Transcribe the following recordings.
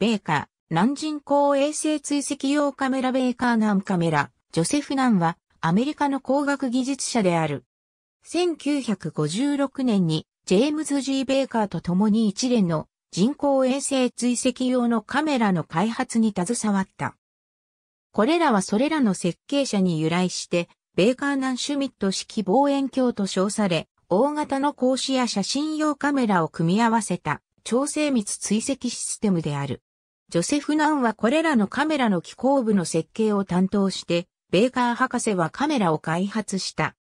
ベーカー、南人工衛星追跡用カメラベーカーナムカメラ、ジョセフ・ナンはアメリカの工学技術者である。1956年にジェームズ・ジー・ベーカーと共に一連の人工衛星追跡用のカメラの開発に携わった。これらはそれらの設計者に由来して、ベーカーナンシュミット式望遠鏡と称され、大型の格子や写真用カメラを組み合わせた調整密追跡システムである。ジョセフ・ナンはこれらのカメラの機構部の設計を担当して、ベーカー博士はカメラを開発した。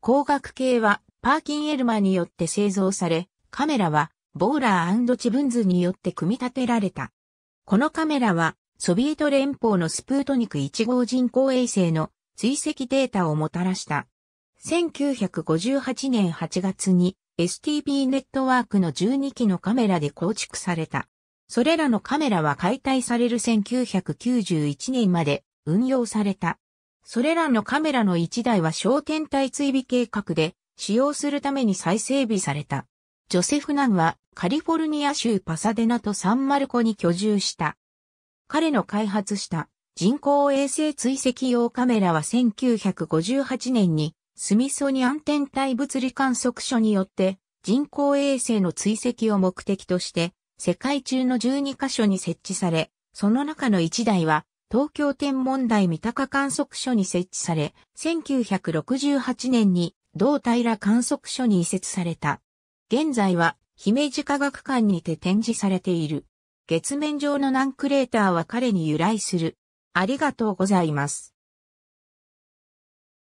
光学系はパーキン・エルマによって製造され、カメラはボーラーチブンズによって組み立てられた。このカメラはソビエト連邦のスプートニク1号人工衛星の追跡データをもたらした。1958年8月に s t p ネットワークの12機のカメラで構築された。それらのカメラは解体される1991年まで運用された。それらのカメラの1台は小天体追尾計画で使用するために再整備された。ジョセフ・ナンはカリフォルニア州パサデナとサンマルコに居住した。彼の開発した人工衛星追跡用カメラは1958年にスミソニアン天体物理観測所によって人工衛星の追跡を目的として世界中の12カ所に設置され、その中の1台は、東京天文台三鷹観測所に設置され、1968年に同平観測所に移設された。現在は、姫路科学館にて展示されている。月面上のナンクレーターは彼に由来する。ありがとうございます。